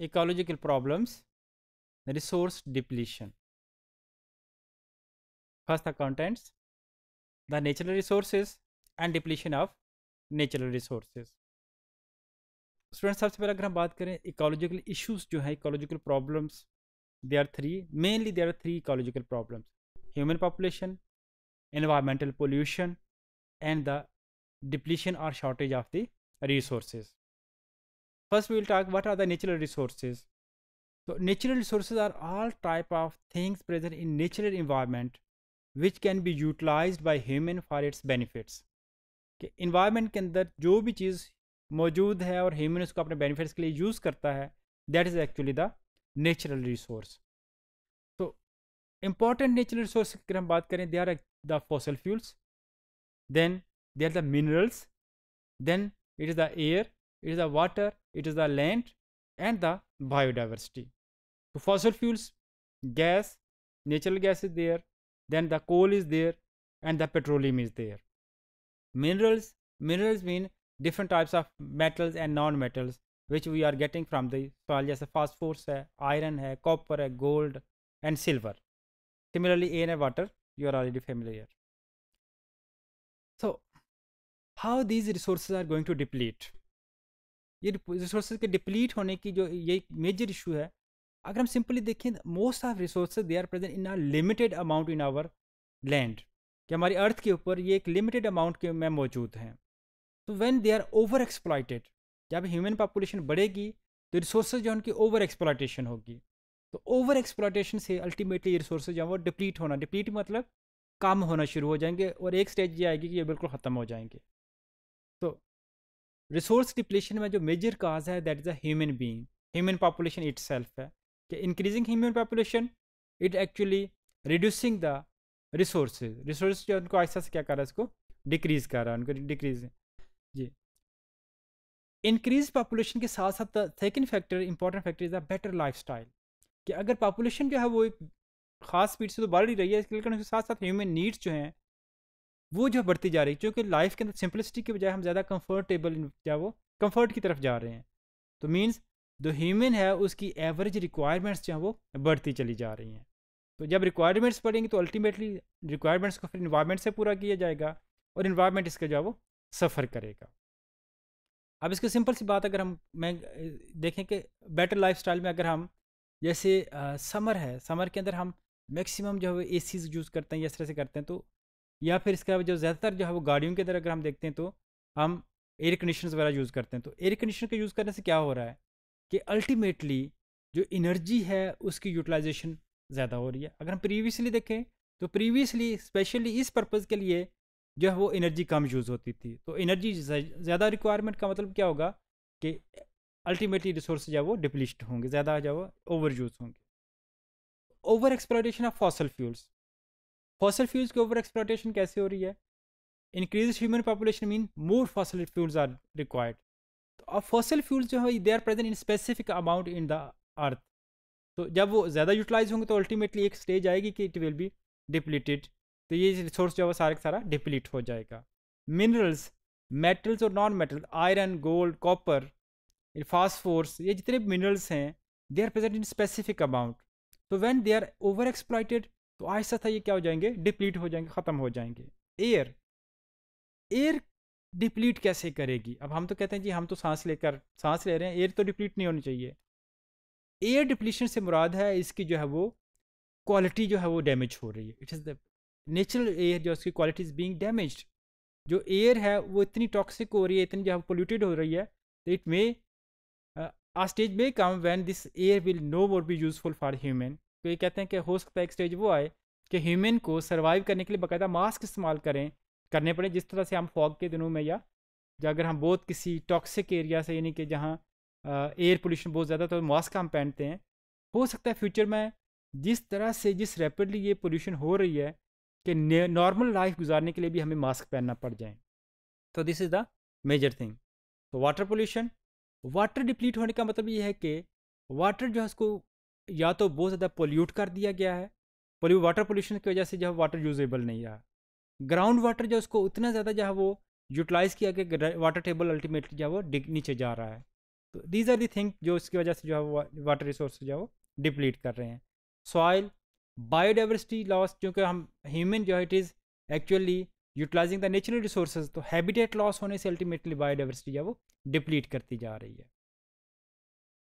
ecological problems, resource depletion. First, the contents, the natural resources and depletion of natural resources. Student सबसे पहले अगर हम बात करें ecological issues, जो है ecological problems, there are three mainly. There are three ecological problems: human population, environmental pollution and the depletion or shortage of the resources First, we will talk what are the natural resources. So natural resources are all type of things present in natural environment which can be utilized by human for its benefits. कि environment ke andar jo bhi cheez maujood hai aur human usko apne benefits ke liye use karta hai that is actually the natural resource so important natural resource ki hum baat kare they are the fossil fuels then they are the minerals then it is the air it is the water, it is the land and the biodiversity. So fossil fuels, gas, natural gas is there, then the coal is there and the petroleum is there. Minerals, minerals mean different types of metals and non-metals which we are getting from the soil जैसे phosphorus uh, iron uh, copper uh, gold and silver. Similarly, air and water you are already familiar. So how these resources are going to deplete? ये resource के deplete होने की जो ये major issue है अगर हम सिंपली देखें most of resource they are present in a limited amount in our land कि हमारी अर्थ के ऊपर ये एक लिमिटेड अमाउंट के में मौजूद हैं तो when they are over exploited जब ह्यूमन पॉपुलेशन बढ़ेगी तो रिसोर्स जो उनकी ओवर एक्सप्लाइटेशन होगी तो ओवर एक्सप्लाइटेशन से अल्टीमेटली रिसोर्स जो है वो डिप्लीट होना डिप्लीट मतलब कम होना शुरू हो जाएंगे और एक स्टेज ये आएगी कि ये बिल्कुल ख़त्म हो जाएंगे रिसोर्स डिप्लेशन में जो मेजर काज है that is a human being human population it है कि increasing human population it actually reducing the resource resource जो उनको आहिस्ता से क्या कर रहा है इसको डिक्रीज कर रहा है उनको डिक्रीज जी इंक्रीज पॉपुलेशन के साथ साथ second factor important factor is the better life कि अगर पॉपुलेशन जो है वो एक खास स्पीड से तो बढ़ ही रही है लेकिन उसके साथ साथ ह्यूमन नीड्स जो हैं वो जो बढ़ती जा रही है क्योंकि लाइफ के अंदर सिंपलिसिटी के बजाय हम ज़्यादा कंफर्टेबल क्या वो कंफर्ट की तरफ जा रहे हैं तो मीन्स जो ह्यूमन है उसकी एवरेज रिक्वायरमेंट्स जो हैं वो बढ़ती चली जा रही हैं तो जब रिक्वायरमेंट्स बढ़ेंगी तो अल्टीमेटली रिक्वायरमेंट्स को फिर इन्वायरमेंट से पूरा किया जाएगा और इन्वायरमेंट इसका जो है वो सफ़र करेगा अब इसकी सिंपल सी बात अगर हम मैं देखें कि बेटर लाइफ में अगर हम जैसे समर है समर के अंदर हम मैक्सिमम जो है ए यूज़ करते हैं या इस तरह से करते हैं तो या फिर इसके अलावा जो ज़्यादातर जो है वो गाड़ियों के अंदर अगर हम देखते हैं तो हम एयर कंडीशनर वगैरह यूज़ करते हैं तो एयर कंडीशनर का यूज़ करने से क्या हो रहा है कि अल्टीमेटली जो इनर्जी है उसकी यूटिलाइजेशन ज़्यादा हो रही है अगर हम प्रीवियसली देखें तो प्रीवियसली स्पेशली इस पर्पज़ के लिए जो है वो एनर्जी कम यूज़ होती थी तो एनर्जी ज़्यादा रिक्वायरमेंट का मतलब क्या होगा कि अल्टीमेटली रिसोर्स जो वो डिप्लिस्ट होंगे ज़्यादा जो वो ओवर यूज़ होंगे over exploration of fossil fuels fossil fuels के ऊपर एक्सप्लोटेशन कैसे हो रही है increase human population mean more fossil fuels are required तो अब फॉसल फ्यूल्स जो है they are present in specific amount in the earth तो जब वो ज़्यादा यूटिलाइज होंगे तो अल्टीमेटली एक स्टेज आएगी कि इट विल बी डिप्लीटेड तो ये रिसोर्स जो है सारे का सारा डिप्लीट हो जाएगा मिनरल्स मेटल्स और non metal iron gold copper phosphorus ये जितने मिनरल्स हैं they are present in specific amount तो when they are over exploited तो आहिस्ता आहिस्ता ये क्या हो जाएंगे डिप्लीट हो जाएंगे ख़त्म हो जाएंगे एयर एयर डिप्लीट कैसे करेगी अब हम तो कहते हैं जी हम तो सांस लेकर सांस ले रहे हैं एयर तो डिप्लीट नहीं होनी चाहिए एयर डिप्लीशन से मुराद है इसकी जो है वो क्वालिटी जो है वो डैमेज हो रही है it is the natural air जो उसकी क्वालिटी इज़ बीइंग डैमेज जो एयर है वो इतनी टॉक्सिक हो रही है इतनी जो है पोल्यूटेड हो रही है इट मे आ स्टेज में come when this air will no more be useful for human तो ये कहते हैं कि हो सकता है एक स्टेज वो आए कि ह्यूमन को सर्वाइव करने के लिए बाकायदा मास्क इस्तेमाल करें करने पड़े जिस तरह से हम फॉग के दिनों में या अगर हम बहुत किसी टॉक्सिक एरिया से यानी कि जहाँ एयर पोल्यूशन बहुत ज़्यादा तो मास्क हम पहनते हैं हो सकता है फ्यूचर में जिस तरह से जिस रैपिडली ये पोल्यूशन हो रही है कि नॉर्मल लाइफ गुजारने के लिए भी हमें मास्क पहनना पड़ जाए तो this is the major thing तो वाटर पोल्यूशन वाटर डिप्लीट होने का मतलब ये है कि वाटर जो है उसको या तो बहुत ज़्यादा पोल्यूट कर दिया गया है पर वाटर पोल्यूशन की वजह से जो है वाटर यूजेबल नहीं रहा ग्राउंड वाटर जो उसको उतना ज़्यादा जो है वो यूटिलाइज़ किया कि वाटर टेबल अल्टीमेटली जो है वो डिग नीचे जा रहा है तो दीज आर दी थिंग जो इसकी वजह से जो है वो वाटर रिसोर्स जो है वो डिप्लीट कर रहे हैं सॉइल बायोडाइवर्सिटी लॉस क्योंकि हम ह्यूमन जो है it is actually utilizing the natural resource तो हैबिटेट लॉस होने से अल्टीमेटली बायोडाइवर्सिटी जो है वो डिप्लीट करती जा रही है